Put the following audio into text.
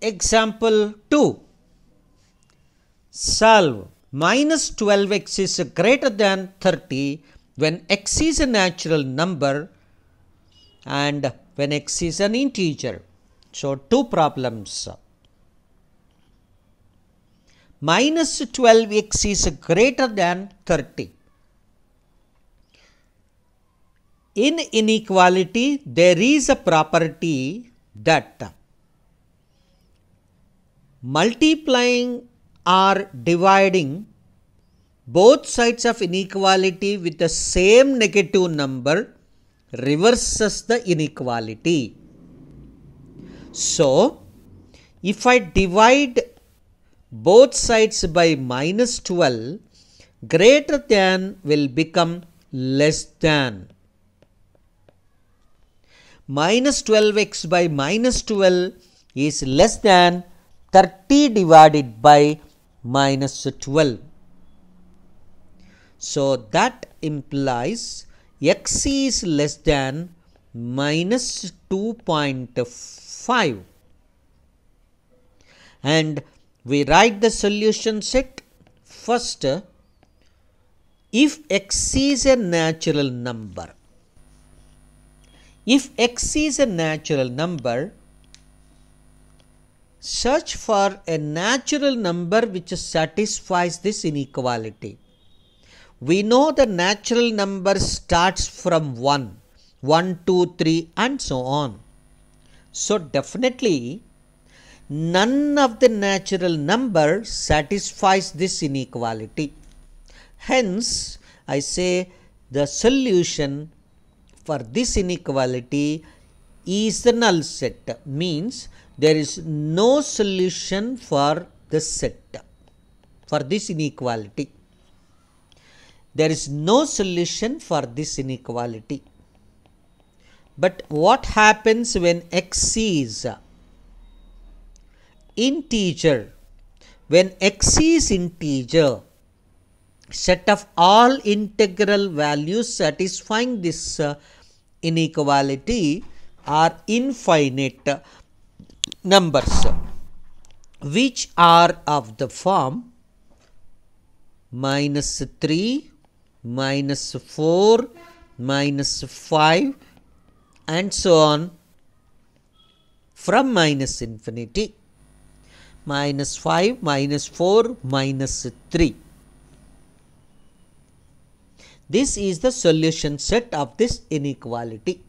Example 2. Solve minus 12x is greater than 30 when x is a natural number and when x is an integer. So, two problems. Minus 12x is greater than 30. In inequality, there is a property that multiplying or dividing both sides of inequality with the same negative number reverses the inequality. So, if I divide both sides by minus 12, greater than will become less than. Minus 12x by minus 12 is less than 30 divided by minus 12. So that implies x is less than minus 2.5 and we write the solution set first if x is a natural number if x is a natural number Search for a natural number which satisfies this inequality. We know the natural number starts from 1, 1, 2, 3 and so on. So definitely none of the natural number satisfies this inequality. Hence I say the solution for this inequality is the null set means there is no solution for the set for this inequality. There is no solution for this inequality. But what happens when x is integer? When x is integer, set of all integral values satisfying this uh, inequality are infinite numbers which are of the form minus 3, minus 4, minus 5 and so on from minus infinity minus 5, minus 4, minus 3. This is the solution set of this inequality.